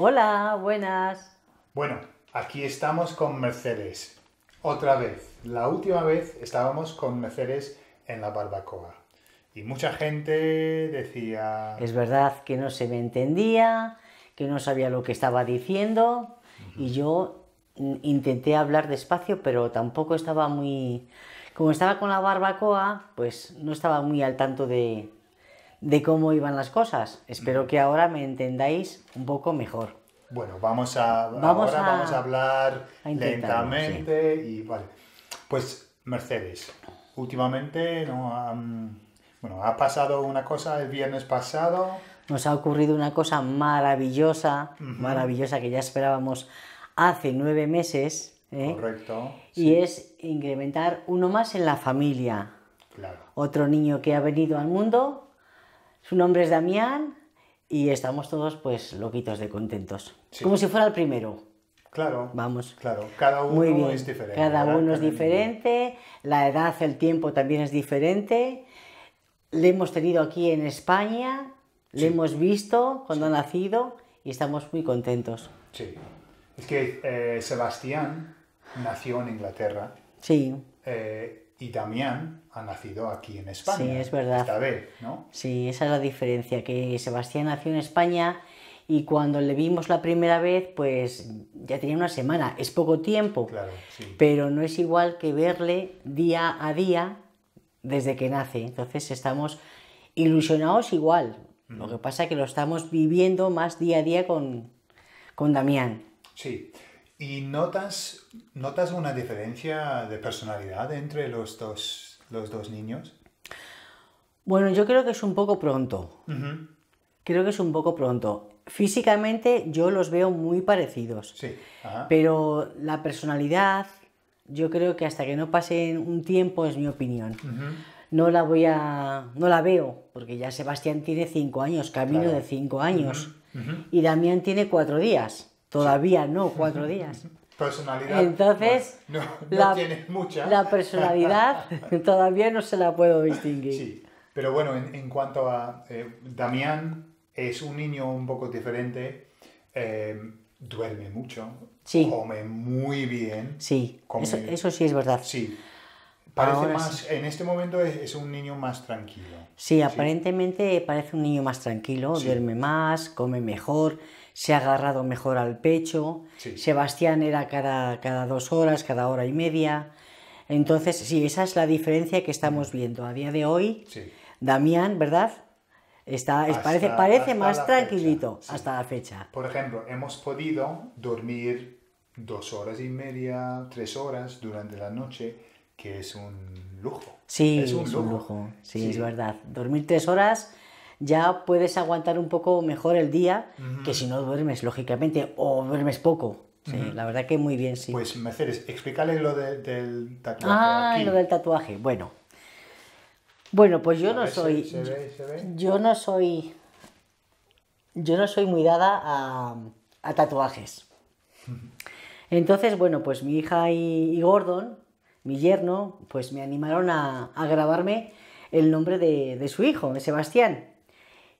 Hola, buenas. Bueno, aquí estamos con Mercedes. Otra vez. La última vez estábamos con Mercedes en la barbacoa. Y mucha gente decía... Es verdad que no se me entendía, que no sabía lo que estaba diciendo. Y yo intenté hablar despacio, pero tampoco estaba muy... Como estaba con la barbacoa, pues no estaba muy al tanto de, de cómo iban las cosas. Espero que ahora me entendáis un poco mejor. Bueno, vamos a, hablar lentamente y vale. Pues Mercedes, últimamente no ha pasado una cosa el viernes pasado. Nos ha ocurrido una cosa maravillosa, maravillosa que ya esperábamos hace nueve meses. ¿eh? Correcto. Y es incrementar uno más en la familia. Claro. Otro niño que ha venido al mundo su nombre es Damián y estamos todos pues loquitos de contentos. Como si fuera el primero. Claro. Vamos. Claro, cada uno es diferente. Cada uno es diferente, la edad, el tiempo también es diferente. Le hemos tenido aquí en España, le hemos visto cuando ha nacido y estamos muy contentos. Sí. Es que eh, Sebastián nació en Inglaterra. Sí. Eh, y Damián ha nacido aquí en España. Sí, es verdad. Esta vez, ¿no? Sí, esa es la diferencia, que Sebastián nació en España y cuando le vimos la primera vez, pues ya tenía una semana. Es poco tiempo, claro, sí. pero no es igual que verle día a día desde que nace. Entonces estamos ilusionados igual. Lo mm. que pasa es que lo estamos viviendo más día a día con, con Damián. Sí. ¿Y notas, notas una diferencia de personalidad entre los dos, los dos niños? Bueno, yo creo que es un poco pronto. Creo que es un poco pronto. Físicamente yo los veo muy parecidos. Sí. Pero la personalidad, yo creo que hasta que no pasen un tiempo, es mi opinión. No la voy a. no la veo, porque ya Sebastián tiene cinco años, camino de cinco años. Y Damián tiene cuatro días. Todavía no, cuatro días. Personalidad. Entonces, la, personalidad todavía no se la puedo distinguir. Sí, pero bueno, en, cuanto a eh, Damián, es un niño un poco diferente. Eh, duerme mucho. Come muy bien. Sí, eso, sí es verdad. Sí. Parece más, en este momento es, un niño más tranquilo. Sí, aparentemente parece un niño más tranquilo, duerme más, come mejor se ha agarrado mejor al pecho. Sebastián era cada, cada dos horas, cada hora y media. Entonces, sí, esa es la diferencia que estamos viendo. A día de hoy, Damián, ¿verdad? Está, parece parece más tranquilito hasta la fecha. Por ejemplo, hemos podido dormir dos horas y media, tres horas durante la noche, que es un lujo. Sí, es un lujo. Sí, es verdad. Dormir tres horas ya puedes aguantar un poco mejor el día que si no duermes, lógicamente, o duermes poco. la verdad que muy bien, sí. Pues, Mercedes, explícale lo del tatuaje. Ah, lo del tatuaje. Bueno. Bueno, pues yo no soy. Se, ve, se ve. Yo no soy. Yo no soy muy dada a, tatuajes. Entonces, bueno, pues mi hija y, Gordon, mi yerno, pues me animaron a, grabarme el nombre de, de, su hijo, de Sebastián.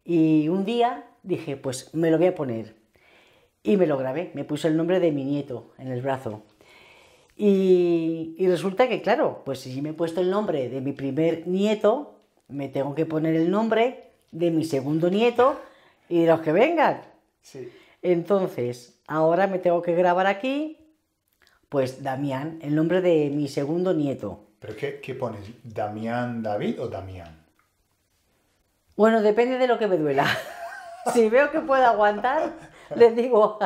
Y un día dije, pues me lo voy a poner. Y me lo grabé, me puse el nombre de mi nieto en el brazo. Y, resulta que, claro, pues si me he puesto el nombre de mi primer nieto, me tengo que poner el nombre de mi segundo nieto y de los que vengan. Entonces, ahora me tengo que grabar aquí, pues Damián, el nombre de mi segundo nieto. ¿Pero qué, qué pones? ¿Damián David o Damián? Bueno, depende de lo que me duela. si veo que puedo aguantar, le digo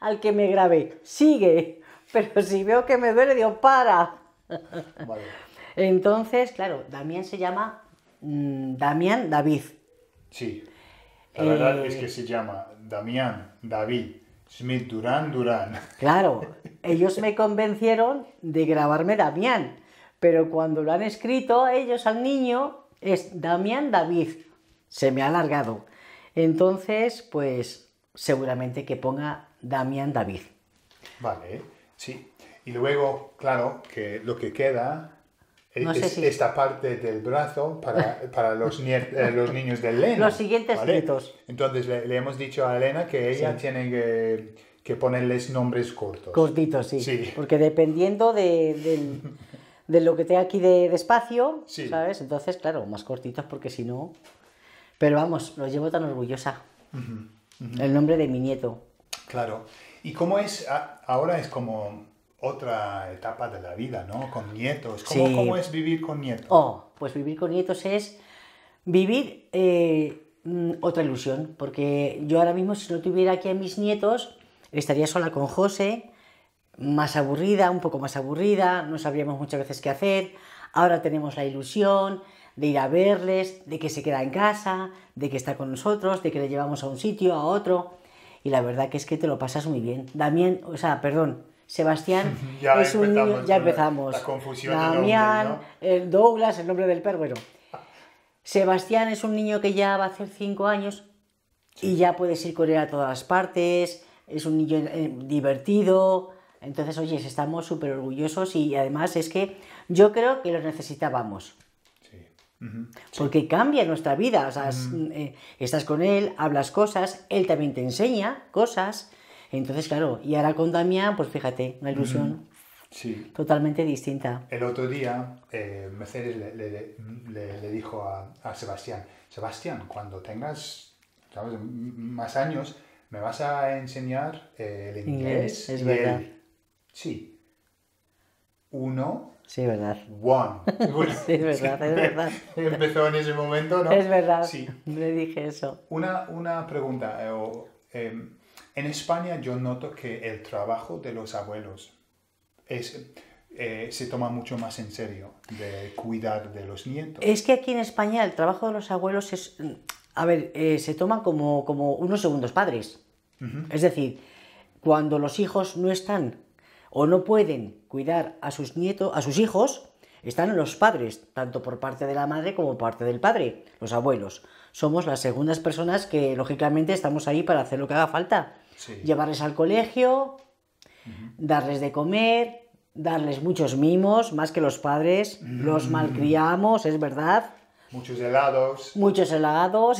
al que me grabe, sigue. Pero si veo que me duele, digo, para. Vale. Entonces, claro, Damián se llama mm, Damián David. Sí. La verdad es que eh, se llama Damián David Smith Durán Durán. Claro, ellos me convencieron de grabarme Damián, pero cuando lo han escrito ellos al niño es Damián David se me ha alargado. Entonces, pues seguramente que ponga Damián David. Vale, sí. Y luego, claro, que lo que queda es esta parte del brazo para, eh, los, niños de Elena. Los siguientes Entonces le, hemos dicho a Elena que ella tiene que, ponerles nombres cortos. Cortitos, sí. sí. Porque dependiendo de, lo que tenga aquí de, espacio, ¿sabes? Entonces, claro, más cortitos porque si no... Pero vamos, lo llevo tan orgullosa. El nombre de mi nieto. Claro. ¿Y cómo es? Ah, ahora es como otra etapa de la vida, ¿no? Con nietos. ¿Cómo, es vivir con nietos? Oh, pues vivir con nietos es vivir eh, mm, otra ilusión. Porque yo ahora mismo, si no tuviera aquí a mis nietos, estaría sola con José, más aburrida, un poco más aburrida, no sabríamos muchas veces qué hacer. Ahora tenemos la ilusión de ir a verles, de que se queda en casa, de que está con nosotros, de que le llevamos a un sitio, a otro. Y la verdad que es que te lo pasas muy bien. Damián, o sea, perdón, Sebastián ya es un niño, ya empezamos. confusión Damián, Douglas, el nombre del perro, Sebastián es un niño que ya va a hacer cinco años y ya puedes ir con él a todas partes, es un niño eh, divertido, entonces, oye, estamos súper orgullosos y además es que yo creo que lo necesitábamos. Porque cambia nuestra vida. Mm. Eh, estás con él, hablas cosas, él también te enseña cosas. Entonces, claro, y ahora con Damián, pues fíjate, una ilusión sí. totalmente distinta. El otro día, eh, Mercedes le, dijo a, Sebastián, Sebastián, cuando tengas más años, me vas a enseñar eh, el inglés. es Sí. Uno, Sí, es verdad. One. sí, es verdad, es verdad. Empezó en ese momento, ¿no? Es verdad. Sí. Le dije eso. Una, una pregunta. Eh, em, en España yo noto que el trabajo de los abuelos eh, se toma mucho más en serio de cuidar de los nietos. Es que aquí en España el trabajo de los abuelos es, a ver, eh, se toma como, como unos segundos padres. Es decir, cuando los hijos no están o no pueden cuidar a sus nietos, a sus hijos, están los padres, tanto por parte de la madre como por parte del padre, los abuelos. Somos las segundas personas que, lógicamente, estamos ahí para hacer lo que haga falta. Llevarles al colegio, darles de comer, darles muchos mimos, más que los padres. Los mm. malcriamos, es verdad. Muchos helados. Muchos helados.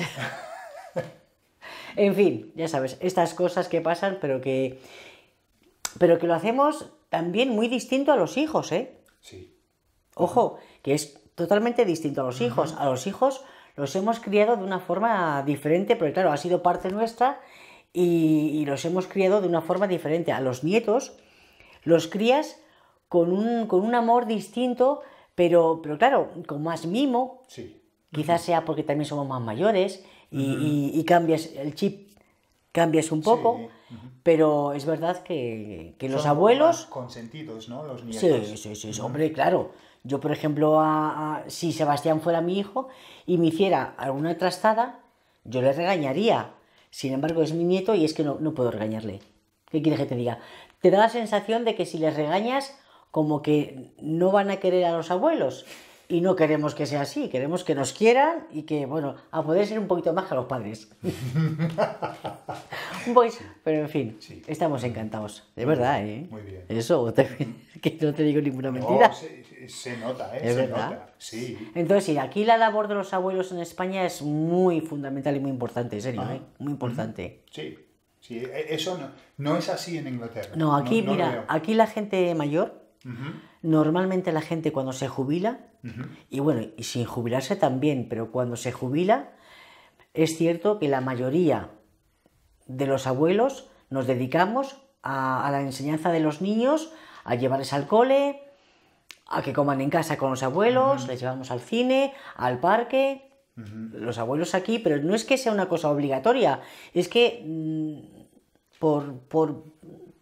en fin, ya sabes, estas cosas que pasan, pero que pero que lo hacemos también muy distinto a los hijos, ¿eh? Sí. Ojo, que es totalmente distinto a los hijos. A los hijos los hemos criado de una forma diferente, pero claro, ha sido parte nuestra y, los hemos criado de una forma diferente. A los nietos los crías con un, amor distinto, pero, pero claro, con más mimo. Sí. Quizás sea porque también somos más mayores y cambias el chip cambias un poco, pero es verdad que, los abuelos... Consentidos, ¿no? Los nietos. Sí, sí, sí, hombre, claro. Yo, por ejemplo, si Sebastián fuera mi hijo y me hiciera alguna trastada, yo le regañaría. Sin embargo, es mi nieto y es que no, no puedo regañarle. ¿Qué quieres que te diga? Te da la sensación de que si les regañas, como que no van a querer a los abuelos y no queremos que sea así, queremos que nos quieran y que, bueno, a poder ser un poquito más que los padres. pues, pero en fin, estamos encantados, de verdad, ¿eh? Muy bien. Eso, que no te digo ninguna oh, mentira. se, nota, ¿eh? Es se verdad. Nota. Sí. Entonces, sí, aquí la labor de los abuelos en España es muy fundamental y muy importante, en serio, ah, ¿eh? Muy importante. Sí. Sí, e-, eso no, es así en Inglaterra. No, aquí, mira, aquí la gente mayor, normalmente la gente cuando se jubila, y bueno, y sin jubilarse también, pero cuando se jubila, es cierto que la mayoría de los abuelos nos dedicamos a, la enseñanza de los niños, a llevarles al cole, a que coman en casa con los abuelos, les llevamos al cine, al parque, los abuelos aquí, pero no es que sea una cosa obligatoria, es que mm, por,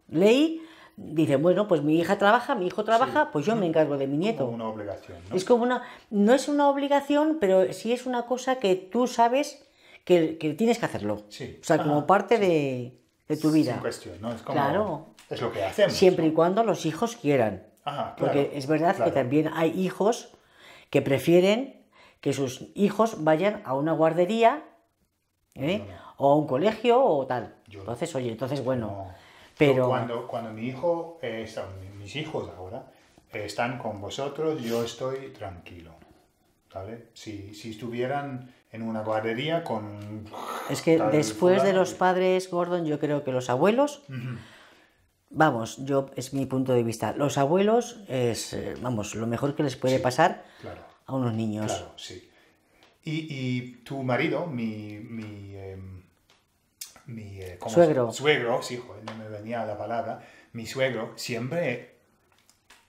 ley dicen, bueno, pues mi hija trabaja, mi hijo trabaja, pues yo me encargo de mi nieto. Es como una obligación, ¿no? Es como una, no es una obligación, pero sí es una cosa que tú sabes que, tienes que hacerlo. Sí. O sea, como parte de, tu vida. Sin cuestión, ¿no? Es como, claro. Es lo que hacemos. Siempre y cuando los hijos quieran. Ah, claro, Porque es verdad que también hay hijos que prefieren que sus hijos vayan a una guardería ¿eh? o a un colegio o tal. entonces, oye, entonces, bueno cuando, cuando mi hijo, eh, mis hijos ahora, eh, están con vosotros, yo estoy tranquilo. Si, estuvieran en una guardería con... Es que después de los pues padres, Gordon, yo creo que los abuelos... Vamos, yo es mi punto de vista. Los abuelos es, eh, vamos, lo mejor que les puede pasar a unos niños. Claro, sí. Y, tu marido, mi, em, mi eh, suegro. sí, no me venía la palabra. Mi suegro siempre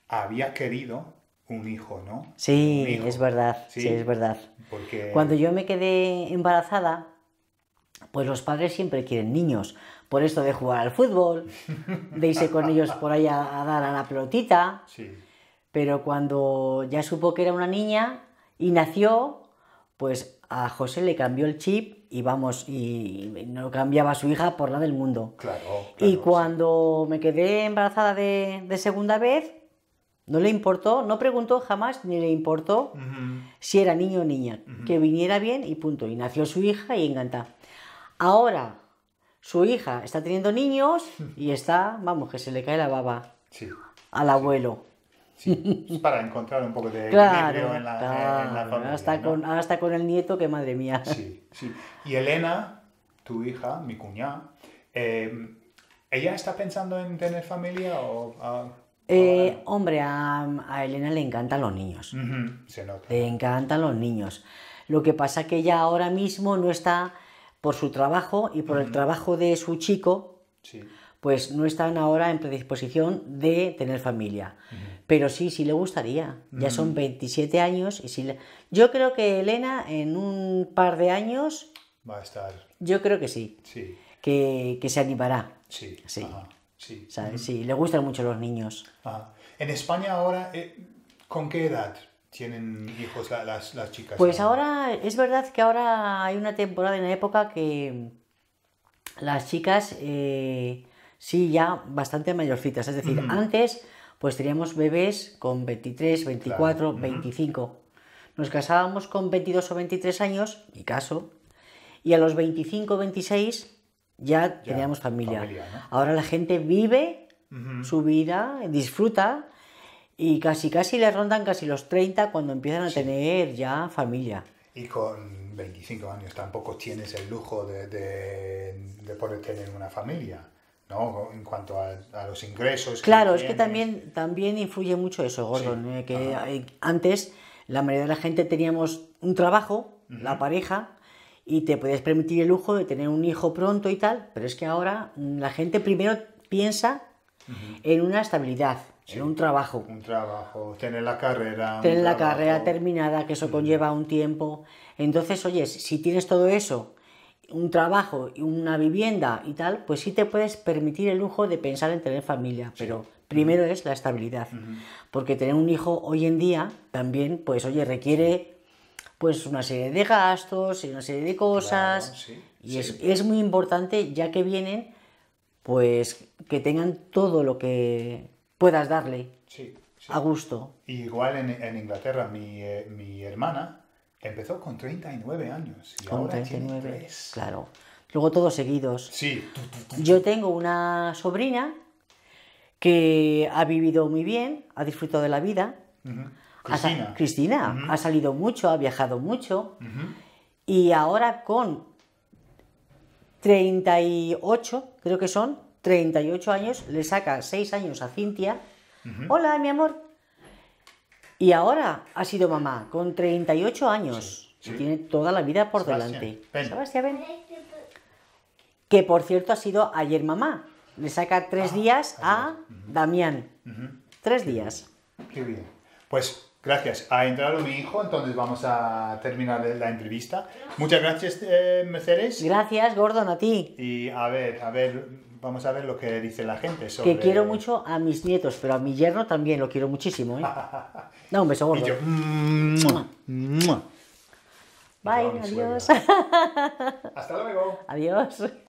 había querido un hijo, ¿no? Sí, es verdad, sí, es verdad. Porque... Cuando yo me quedé embarazada, pues los padres siempre quieren niños. Por esto de jugar al fútbol, de irse con ellos por ahí a, dar a la pelotita. Pero cuando ya supo que era una niña y nació, pues a José le cambió el chip y vamos, y no cambiaba a su hija por la del mundo. Claro, y cuando me quedé embarazada de, segunda vez, no le importó, no preguntó jamás, ni le importó si era niño o niña, que viniera bien y punto. Y nació su hija y encanta Ahora, su hija está teniendo niños y está, vamos, que se le cae la baba al abuelo. Sí, pues para encontrar un poco de en la, en la Hasta, con, hasta con el nieto, que madre mía. Sí, sí. Y Elena, tu hija, mi cuñada, eh, ¿ella está pensando en tener familia o...? Ah, eh, hombre, a, Elena le encantan los niños. se nota. Le encantan los niños. Lo que pasa que ella ahora mismo no está por su trabajo y por el trabajo de su chico, pues no están ahora en predisposición de tener familia. Pero sí, sí le gustaría. Ya son 27 mm. años y sí Yo creo que Elena en un par de años... Va a estar. Yo creo que sí. Sí. Que, se animará. Sí. Sí. Sí. sí. Le gustan mucho los niños. Ah. En España ahora, eh, ¿con qué edad tienen hijos las, chicas? Pues ahora? es verdad que ahora hay una temporada, en la época que las chicas, eh, sí, ya bastante mayorcitas. Es decir, antes pues teníamos bebés con 23, 24, 25. Nos casábamos con 22 o 23 años, mi caso, y a los 25, o 26 ya, teníamos familia. Ahora la gente vive su vida, disfruta y casi casi le rondan casi los 30 cuando empiezan a tener ya familia. Y con 25 años tampoco tienes el lujo de, de poder tener una familia. ¿no? En cuanto a, los ingresos. Claro, es que también, también influye mucho eso, Gordon, eh, que antes la mayoría de la gente teníamos un trabajo, la pareja, y te podías permitir el lujo de tener un hijo pronto y tal, pero es que ahora la gente primero piensa en una estabilidad. en un trabajo. Un trabajo, tener la carrera. Tener la carrera terminada, que eso conlleva un tiempo. Entonces, oye, si tienes todo eso un trabajo y una vivienda y tal, pues sí te puedes permitir el lujo de pensar en tener familia, pero primero es la estabilidad, porque tener un hijo hoy en día también, pues oye, requiere pues una serie de gastos y una serie de cosas, y Es, muy importante ya que vienen, pues que tengan todo lo que puedas darle a gusto. Igual en, Inglaterra, mi, eh, mi hermana, Empezó con 39 años y ahora 39, tiene Claro. Luego todos seguidos. Sí. Yo tengo una sobrina que ha vivido muy bien, ha disfrutado de la vida. Cristina. Ha, Cristina ha salido mucho, ha viajado mucho. Y ahora con 38, creo que son, 38 años, le saca 6 años a Cintia. Hola, mi amor, y ahora ha sido mamá, con 38 años. Y tiene toda la vida por delante. Que por cierto ha sido ayer mamá. Le saca tres ah, días a Damián. Tres días. Qué bien. Pues Gracias. Ha entrado mi hijo, entonces vamos a terminar la entrevista. Muchas gracias, eh, Mercedes. Gracias, Gordon, a ti. Y a ver, a ver, vamos a ver lo que dice la gente sobre... Que quiero mucho a mis nietos, pero a mi yerno también lo quiero muchísimo, ¿eh? no, un beso, Gordon. Mm, mm, Bye, adiós. Hasta luego. Adiós.